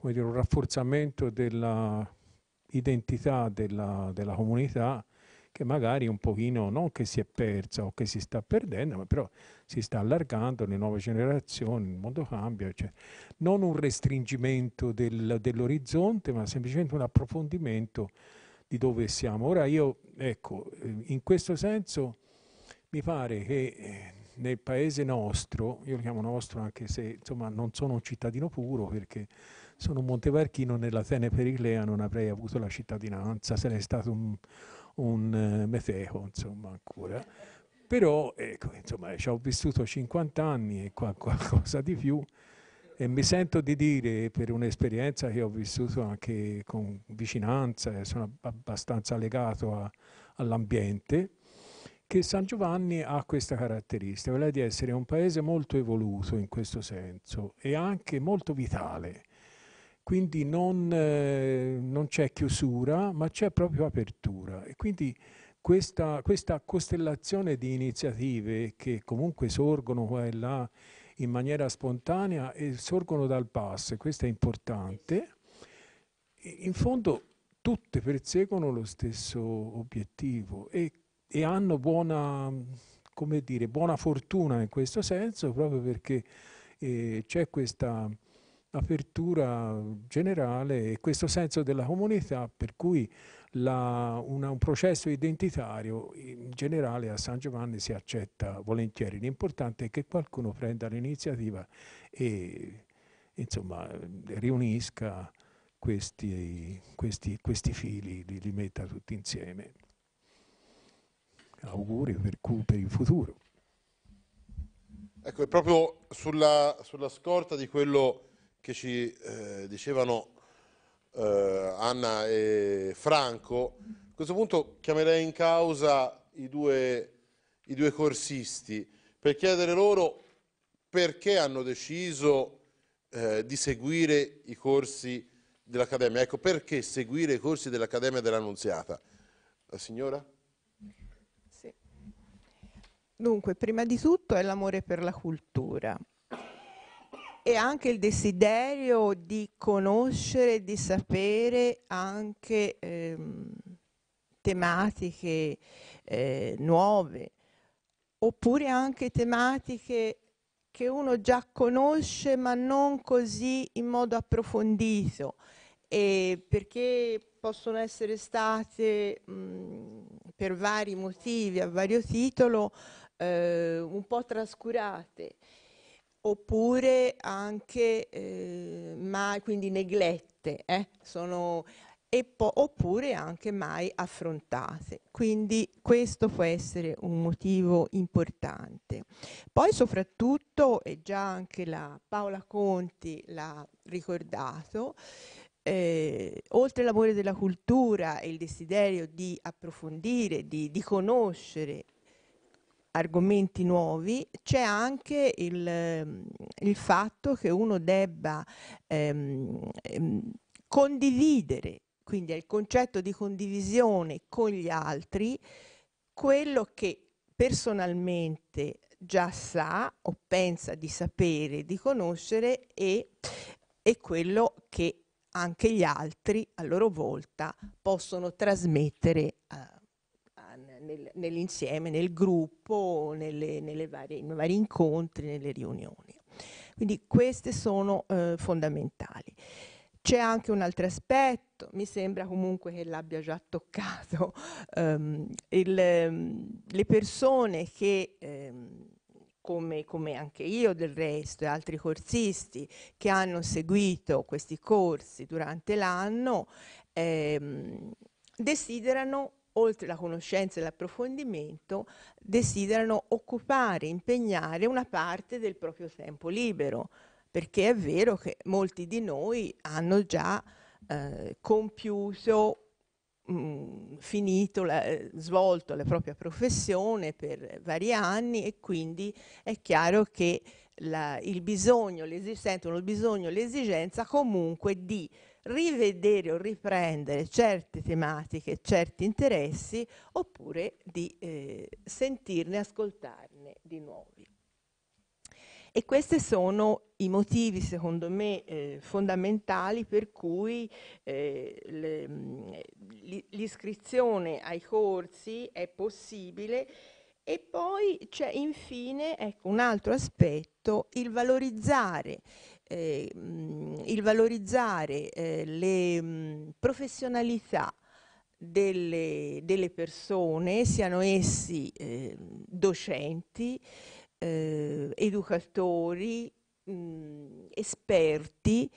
dire, un rafforzamento dell'identità della, della comunità che magari un pochino non che si è persa o che si sta perdendo, ma però si sta allargando, le nuove generazioni, il mondo cambia, eccetera. Cioè, non un restringimento del, dell'orizzonte, ma semplicemente un approfondimento di dove siamo. Ora io, ecco, in questo senso mi pare che eh, nel paese nostro, io lo chiamo nostro anche se insomma non sono un cittadino puro perché sono un montevarchino, nell'Atene Periclea non avrei avuto la cittadinanza, se ne è stato un, un eh, meteo, insomma, ancora. Però, ecco, insomma, ci ho vissuto 50 anni e qua qualcosa di più e mi sento di dire, per un'esperienza che ho vissuto anche con vicinanza, e sono abbastanza legato all'ambiente, che San Giovanni ha questa caratteristica, quella di essere un paese molto evoluto in questo senso e anche molto vitale quindi non, eh, non c'è chiusura, ma c'è proprio apertura. E quindi questa, questa costellazione di iniziative che comunque sorgono qua e là in maniera spontanea e sorgono dal basso, questo è importante, in fondo tutte perseguono lo stesso obiettivo e, e hanno buona, dire, buona, fortuna in questo senso proprio perché eh, c'è questa apertura generale e questo senso della comunità per cui la, una, un processo identitario in generale a San Giovanni si accetta volentieri. L'importante è che qualcuno prenda l'iniziativa e insomma, riunisca questi, questi, questi fili, li, li, metta tutti insieme. Auguri per, per il futuro. Ecco, è proprio sulla, sulla scorta di quello che che ci eh, dicevano eh, Anna e Franco, a questo punto chiamerei in causa i due, i due corsisti per chiedere loro perché hanno deciso eh, di seguire i corsi dell'Accademia. Ecco, perché seguire i corsi dell'Accademia dell'Annunziata? La signora? Sì. Dunque, prima di tutto è l'amore per la cultura e anche il desiderio di conoscere, di sapere anche ehm, tematiche eh, nuove, oppure anche tematiche che uno già conosce ma non così in modo approfondito, eh, perché possono essere state mh, mhmm, per vari motivi, a vario titolo, eh, un po' trascurate oppure anche eh, mai, quindi neglette, eh, sono, oppure anche mai affrontate. Quindi questo può essere un motivo importante. Poi soprattutto, e già anche la Paola Conti l'ha ricordato, eh, oltre all'amore della cultura e il desiderio di approfondire, di, di conoscere argomenti nuovi, c'è anche il, ehm, il, fatto che uno debba ehm, ehm, condividere, quindi è il concetto di condivisione con gli altri, quello che personalmente già sa o pensa di sapere, di conoscere e, e quello che anche gli altri a loro volta possono trasmettere eh, nel, nell'insieme, nel gruppo, nelle, nelle varie, nei vari incontri, nelle riunioni. Quindi queste sono eh, fondamentali. C'è anche un altro aspetto, mi sembra comunque che l'abbia già toccato, ehm, il, ehm, le persone che, ehm, come, come, anche io del resto e altri corsisti, che hanno seguito questi corsi durante l'anno, ehm, desiderano oltre la conoscenza e l'approfondimento, desiderano occupare, impegnare una parte del proprio tempo libero, perché è vero che molti di noi hanno già eh, compiuto, mh, mm, finito, la, eh, svolto la propria professione per vari anni e quindi è chiaro che la, il bisogno, l'esistenza, il bisogno, l'esigenza comunque di rivedere o riprendere certe tematiche, certi interessi, oppure di eh, sentirne, ascoltarne di nuovi. E questi sono i motivi, secondo me, eh, fondamentali per cui eh, mm, l'iscrizione ai corsi è possibile e poi c'è infine ecco, un altro aspetto, il valorizzare eh, il valorizzare eh, le mh, mm, professionalità delle, delle, persone, siano essi ehm, eh, docenti, educatori, mh, mm, esperti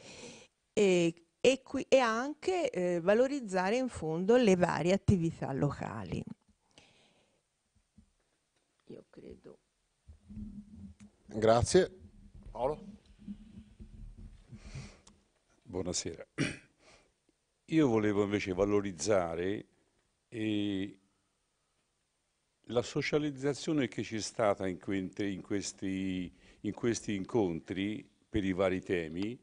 e, e, qui, e anche eh, valorizzare in fondo le varie attività locali. Io credo. Grazie. Paolo? buonasera. Io volevo invece valorizzare eh, la socializzazione che c'è stata in, que in, questi, in questi incontri per i vari temi,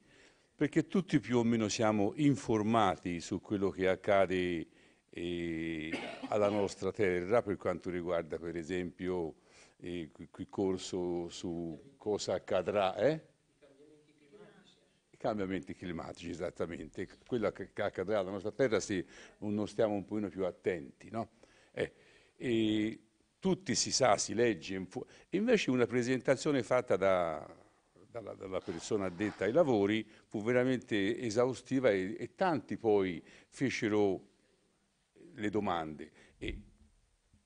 perché tutti più o meno siamo informati su quello che accade eh, alla nostra terra per quanto riguarda per esempio eh, il corso su cosa accadrà eh? cambiamenti climatici esattamente, quello che accadrà alla nostra terra se non stiamo un pochino più attenti. No? Eh, e tutti si sa, si legge, invece una presentazione fatta da, dalla, dalla, persona addetta ai lavori fu veramente esaustiva e, e tanti poi fecero le domande e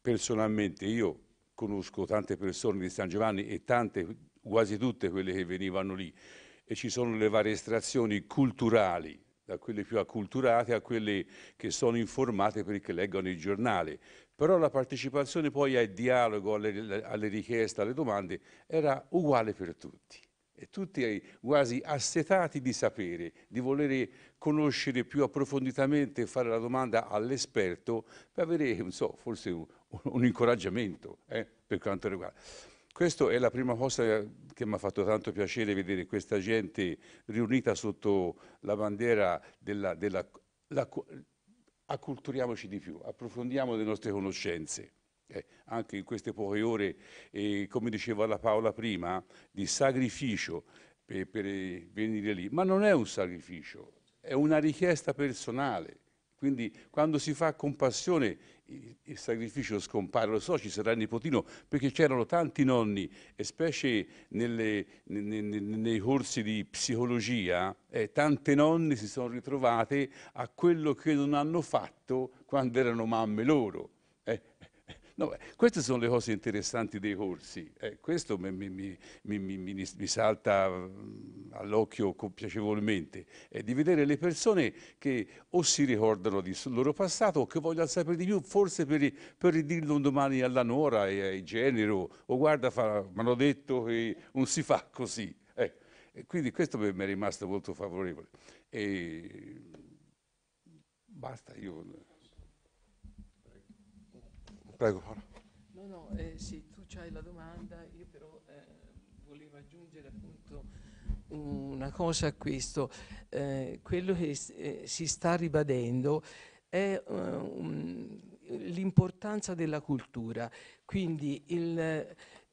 personalmente io conosco tante persone di San Giovanni e tante, quasi tutte quelle che venivano lì e ci sono le varie estrazioni culturali, da quelle più acculturate a quelle che sono informate perché leggono i giornali. Però la partecipazione poi al dialogo, alle, alle richieste, alle domande era uguale per tutti e tutti quasi assetati di sapere, di volere conoscere più approfonditamente, fare la domanda all'esperto per avere, non so, forse un, un incoraggiamento eh, per quanto riguarda. Questa è la prima cosa che mi ha fatto tanto piacere vedere questa gente riunita sotto la bandiera della, della la, acculturiamoci di più, approfondiamo le nostre conoscenze. Eh, anche in queste poche ore, eh, come diceva la Paola prima, di sacrificio per, per eh, venire lì, ma non è un sacrificio, è una richiesta personale. Quindi quando si fa con passione il sacrificio scompare, lo so ci sarà il nipotino, perché c'erano tanti nonni, e specie nelle, nei, nei, nei, corsi di psicologia, eh, tante nonne si sono ritrovate a quello che non hanno fatto quando erano mamme loro. No, queste sono le cose interessanti dei corsi, eh, questo mi, mi, mi, mi salta mm, all'occhio piacevolmente, è di vedere le persone che o si ricordano del loro passato o che vogliono sapere di più, forse per, per ridirlo un domani alla nuora e ai genero, o guarda, mi hanno detto che non si fa così. Eh, quindi questo mi è rimasto molto favorevole. E basta, io... Prego. No, no, eh, sì, tu hai la domanda, io però eh, volevo aggiungere appunto una cosa a questo. Eh, quello che eh, si sta ribadendo è eh, l'importanza della cultura, quindi il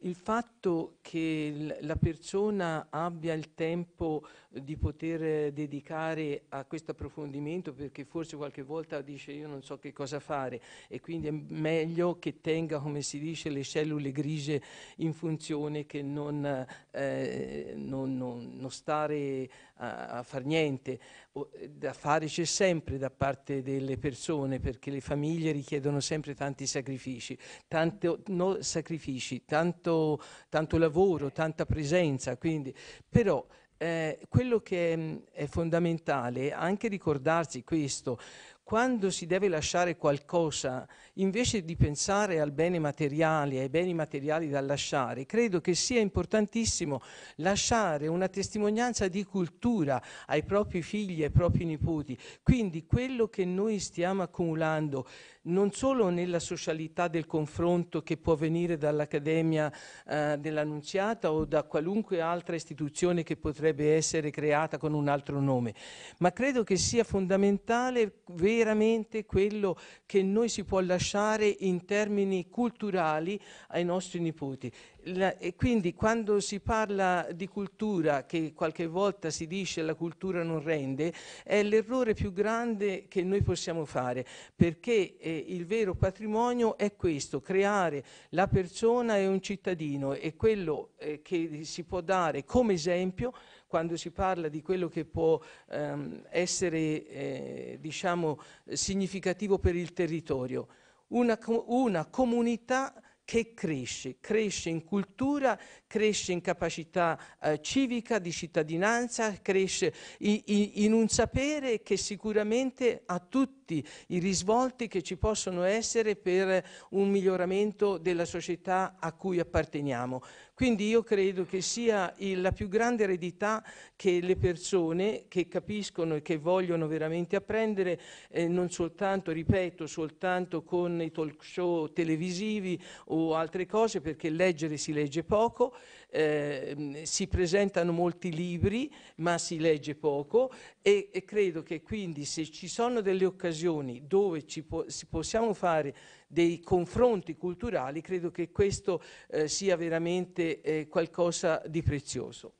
il fatto che la persona abbia il tempo di poter dedicare a questo approfondimento perché forse qualche volta dice io non so che cosa fare e quindi è meglio che tenga, come si dice, le cellule grigie in funzione che non, eh, non, non, non stare a, a far niente. O, da fare c'è sempre da parte delle persone perché le famiglie richiedono sempre tanti sacrifici, tanto, no, sacrifici, tanto tanto, tanto lavoro, tanta presenza. Quindi. Però eh, quello che mh, mm, è fondamentale è anche ricordarsi questo, quando si deve lasciare qualcosa, invece di pensare al bene materiale, ai beni materiali da lasciare, credo che sia importantissimo lasciare una testimonianza di cultura ai propri figli, ai propri nipoti. Quindi quello che noi stiamo accumulando non solo nella socialità del confronto che può venire dall'Accademia eh, dell'Annunziata o da qualunque altra istituzione che potrebbe essere creata con un altro nome, ma credo che sia fondamentale veramente quello che noi si può lasciare in termini culturali ai nostri nipoti. La, e quindi quando si parla di cultura, che qualche volta si dice la cultura non rende, è l'errore più grande che noi possiamo fare, perché eh, il vero patrimonio è questo, creare la persona e un cittadino e quello eh, che si può dare come esempio quando si parla di quello che può ehm, essere eh, diciamo, significativo per il territorio. Una, una comunità che cresce, cresce in cultura cresce in capacità eh, civica, di cittadinanza, cresce in, in, in un sapere che sicuramente ha tutti i risvolti che ci possono essere per un miglioramento della società a cui apparteniamo. Quindi io credo che sia il, la più grande eredità che le persone che capiscono e che vogliono veramente apprendere, eh, non soltanto, ripeto, soltanto con i talk show televisivi o altre cose, perché leggere si legge poco, eh, si presentano molti libri ma si legge poco e, e, credo che quindi se ci sono delle occasioni dove ci po possiamo fare dei confronti culturali, credo che questo eh, sia veramente eh, qualcosa di prezioso.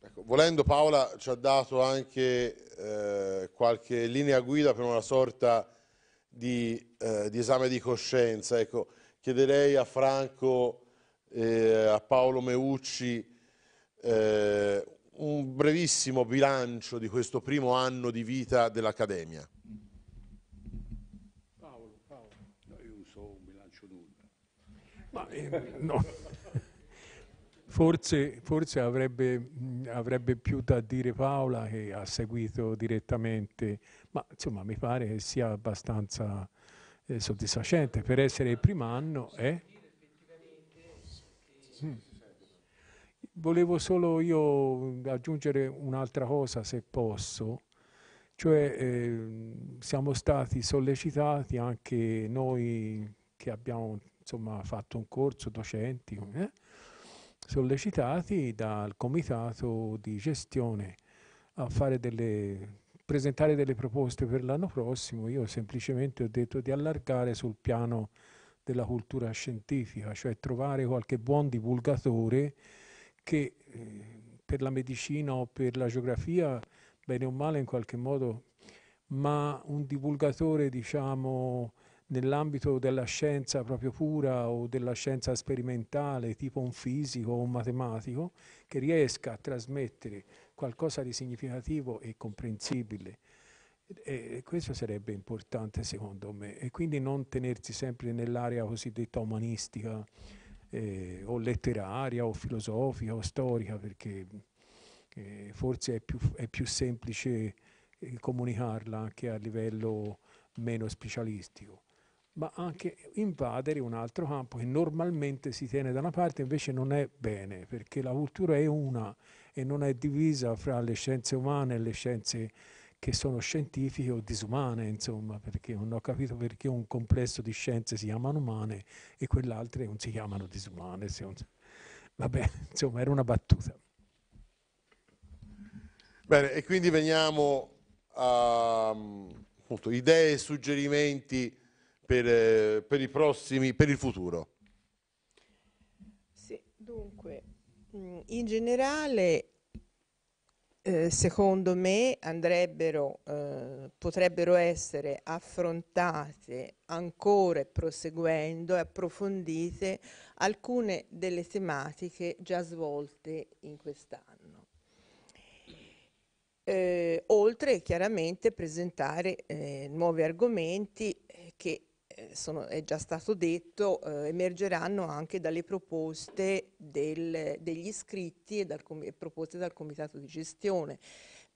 Ecco, volendo Paola ci ha dato anche eh, qualche linea guida per una sorta di, eh, di esame di coscienza. Ecco, chiederei a Franco eh, a Paolo Meucci eh, un brevissimo bilancio di questo primo anno di vita dell'Accademia. Paolo, Paolo, no, io non so un bilancio nulla. Ma, eh, no. Forse, forse avrebbe, avrebbe, più da dire Paola che ha seguito direttamente, ma insomma mi pare che sia abbastanza eh, soddisfacente per essere il primo anno. Eh? Mm. Volevo solo io aggiungere un'altra cosa se posso, cioè eh, siamo stati sollecitati anche noi che abbiamo insomma, fatto un corso docenti, eh, sollecitati dal comitato di gestione a delle, presentare delle proposte per l'anno prossimo. Io semplicemente ho detto di allargare sul piano della cultura scientifica, cioè trovare qualche buon divulgatore che eh, per la medicina o per la geografia, bene o male in qualche modo, ma un divulgatore diciamo nell'ambito della scienza proprio pura o della scienza sperimentale, tipo un fisico o un matematico, che riesca a trasmettere qualcosa di significativo e comprensibile e questo sarebbe importante secondo me. E quindi non tenersi sempre nell'area cosiddetta umanistica eh, o letteraria o filosofica o storica, perché eh, forse è più, è più semplice eh, comunicarla anche a livello meno specialistico ma anche invadere un altro campo che normalmente si tiene da una parte invece non è bene perché la cultura è una e non è divisa fra le scienze umane e le scienze che sono scientifiche o disumane, insomma, perché non ho capito perché un complesso di scienze si chiamano umane e quell'altro non si chiamano disumane. Non... Vabbè, insomma, era una battuta. Bene, e quindi veniamo a mm, appunto, idee e suggerimenti per, eh, per, i prossimi, per il futuro. Sì, dunque, mm, in generale eh, secondo me andrebbero, eh, potrebbero essere affrontate ancora e proseguendo e approfondite alcune delle tematiche già svolte in quest'anno. Eh, oltre chiaramente presentare eh, nuovi argomenti che come sono, è già stato detto, eh, emergeranno anche dalle proposte del, degli iscritti e, dal, e proposte dal comitato di gestione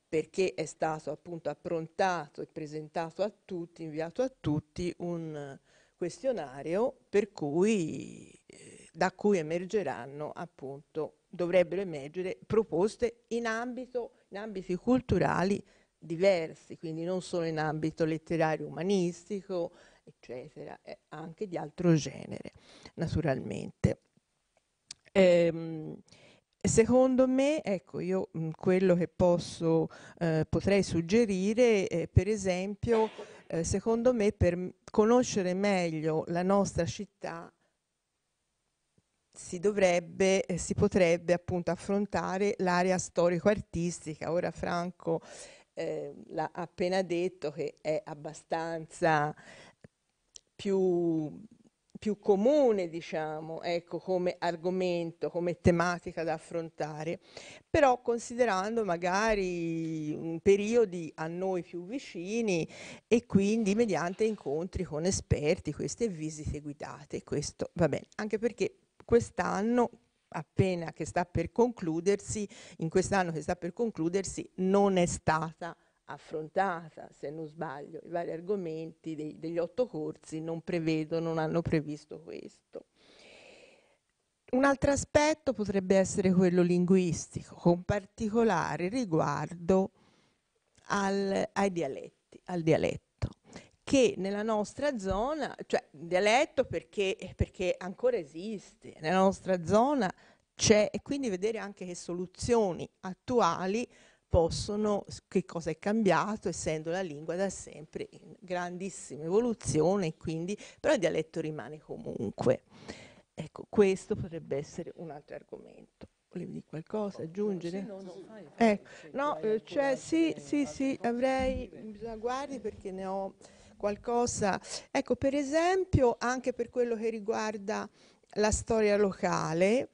perché è stato appunto approntato e presentato a tutti, inviato a tutti un questionario per cui, eh, da cui emergeranno appunto, dovrebbero emergere proposte in, ambito, in ambiti culturali diversi, quindi non solo in ambito letterario umanistico, eccetera, anche di altro genere, naturalmente. Ehm, Secondo me, ecco, io mh, quello che posso, eh, potrei suggerire, eh, per esempio, eh, secondo me, per conoscere meglio la nostra città, si dovrebbe, eh, si potrebbe appunto affrontare l'area storico-artistica. Ora Franco eh, l'ha appena detto che è abbastanza più, più comune, diciamo, ecco, come argomento, come tematica da affrontare, però considerando magari periodi a noi più vicini e quindi mediante incontri con esperti, queste visite guidate, questo va bene, anche perché quest'anno appena che sta per concludersi, in quest'anno che sta per concludersi, non è stata affrontata, se non sbaglio, i vari argomenti dei, degli otto corsi non prevedono, non hanno previsto questo. Un altro aspetto potrebbe essere quello linguistico, con particolare riguardo al, ai dialetti, al dialetto, che nella nostra zona, cioè dialetto perché, perché ancora esiste, nella nostra zona c'è, e quindi vedere anche che soluzioni attuali possono, che cosa è cambiato, essendo la lingua da sempre in grandissima evoluzione, quindi, però il dialetto rimane comunque. Ecco, questo potrebbe essere un altro argomento. Volevi dire qualcosa, aggiungere? ecco. no cioè, sì, sì, eh, cioè, sì, avrei, bisogna guardi perché ne ho qualcosa. Ecco, per esempio, anche per quello che riguarda la storia locale,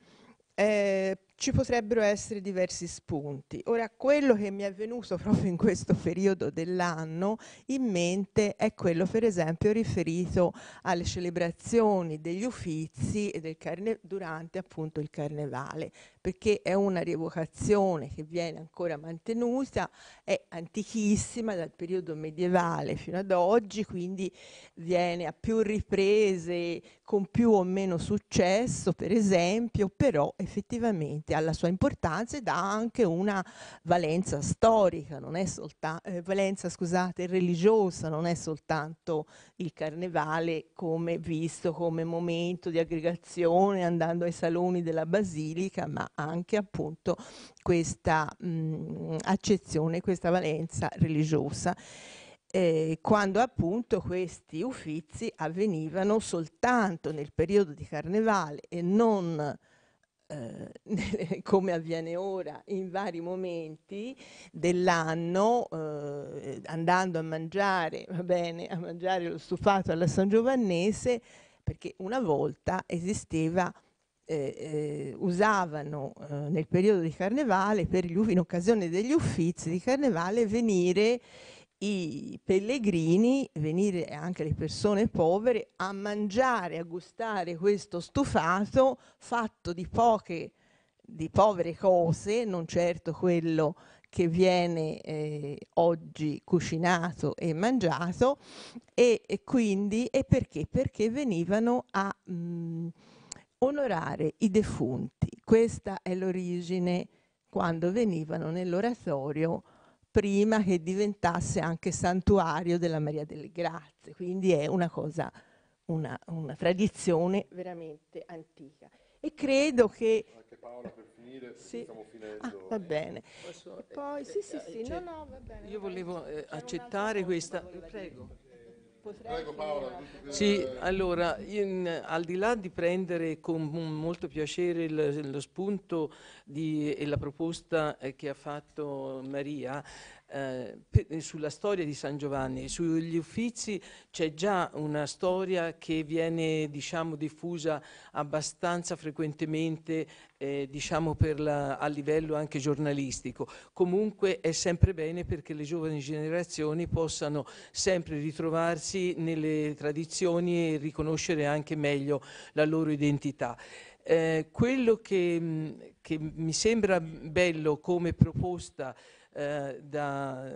eh, ci potrebbero essere diversi spunti. Ora, quello che mi è venuto proprio in questo periodo dell'anno in mente è quello, per esempio, riferito alle celebrazioni degli uffizi e del carne- durante appunto il carnevale perché è una rievocazione che viene ancora mantenuta, è antichissima dal periodo medievale fino ad oggi, quindi viene a più riprese, con più o meno successo, per esempio, però effettivamente ha la sua importanza ed ha anche una valenza storica, non è soltanto eh, valenza, scusate, religiosa, non è soltanto il carnevale come visto come momento di aggregazione andando ai saloni della basilica, ma anche appunto questa mh, mm, accezione, questa valenza religiosa. Eh, quando appunto questi uffizi avvenivano soltanto nel periodo di carnevale e non eh, come avviene ora in vari momenti dell'anno eh, andando a mangiare, va bene, a mangiare lo stufato alla San Giovannese perché una volta esisteva eh, eh, usavano eh, nel periodo di carnevale, per gli, in occasione degli uffizi di carnevale, venire i pellegrini, venire anche le persone povere a mangiare, a gustare questo stufato fatto di poche, di povere cose, non certo quello che viene eh, oggi cucinato e mangiato e, e quindi e perché? Perché venivano a mh, mm, onorare i defunti. Questa è l'origine quando venivano nell'oratorio prima che diventasse anche santuario della Maria delle Grazie, quindi è una cosa, una, una tradizione veramente antica. E credo che... Anche Paola per finire, sì. stiamo finendo. Ah, va bene. Posso... Poi, sì, sì, sì, cioè, no, no, va bene. Io volevo eh, accettare questa... Prego. Prego Paola. Sì, allora, in, al di là di prendere con molto piacere il, lo spunto di, e la proposta eh, che ha fatto Maria, eh, eh, sulla storia di San Giovanni. Sugli Uffizi c'è già una storia che viene diciamo, diffusa abbastanza frequentemente eh, diciamo la, a livello anche giornalistico. Comunque è sempre bene perché le giovani generazioni possano sempre ritrovarsi nelle tradizioni e riconoscere anche meglio la loro identità. Eh, quello che, che mi sembra bello come proposta eh, da,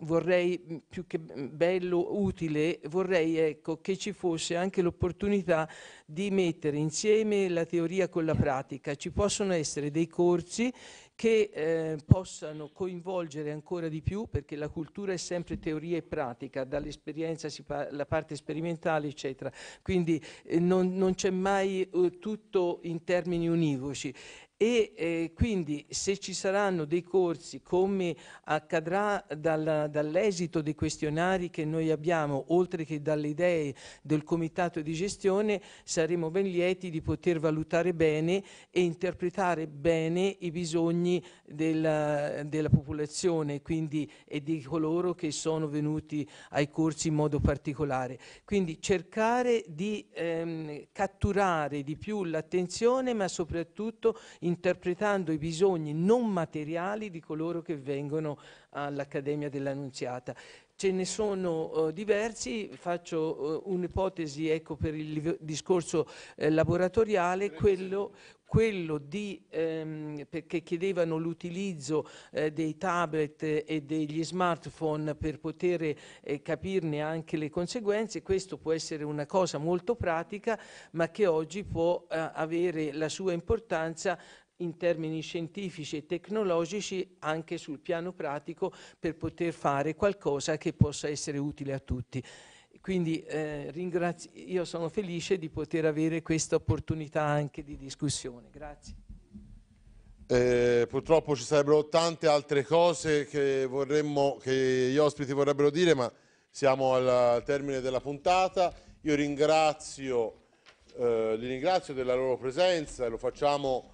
vorrei più che bello, utile, vorrei ecco, che ci fosse anche l'opportunità di mettere insieme la teoria con la pratica. Ci possono essere dei corsi che eh, possano coinvolgere ancora di più, perché la cultura è sempre teoria e pratica, dall'esperienza la parte sperimentale, eccetera. Quindi eh, non, non c'è mai eh, tutto in termini univoci e eh, quindi se ci saranno dei corsi come accadrà dal, dall'esito dei questionari che noi abbiamo oltre che dalle idee del comitato di gestione saremo ben lieti di poter valutare bene e interpretare bene i bisogni della, della popolazione quindi, e di coloro che sono venuti ai corsi in modo particolare quindi cercare di ehm, catturare di più l'attenzione ma soprattutto in interpretando i bisogni non materiali di coloro che vengono all'Accademia dell'Annunziata. Ce ne sono eh, diversi, faccio eh, un'ipotesi ecco, per il discorso eh, laboratoriale, quello, quello di, ehm, perché chiedevano l'utilizzo eh, dei tablet e degli smartphone per poter eh, capirne anche le conseguenze, questo può essere una cosa molto pratica ma che oggi può eh, avere la sua importanza in termini scientifici e tecnologici anche sul piano pratico per poter fare qualcosa che possa essere utile a tutti. Quindi eh, io sono felice di poter avere questa opportunità anche di discussione. Grazie. Eh, purtroppo ci sarebbero tante altre cose che, vorremmo, che gli ospiti vorrebbero dire, ma siamo al termine della puntata. Io ringrazio, eh, li ringrazio della loro presenza e lo facciamo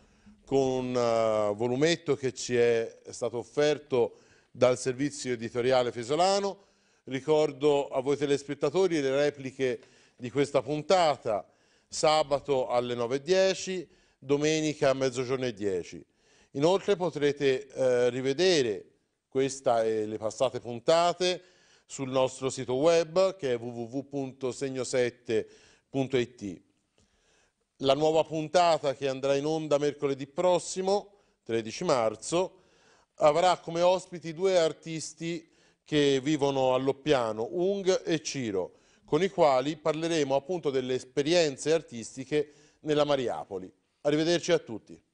con un eh, volumetto che ci è stato offerto dal servizio editoriale Fesolano. Ricordo a voi telespettatori le repliche di questa puntata, sabato alle 9.10, domenica a mezzogiorno e 10. Inoltre potrete eh, rivedere questa e le passate puntate sul nostro sito web che è www.segno7.it la nuova puntata che andrà in onda mercoledì prossimo, 13 marzo, avrà come ospiti due artisti che vivono all'Oppiano, Ung e Ciro, con i quali parleremo appunto delle esperienze artistiche nella Mariapoli. Arrivederci a tutti.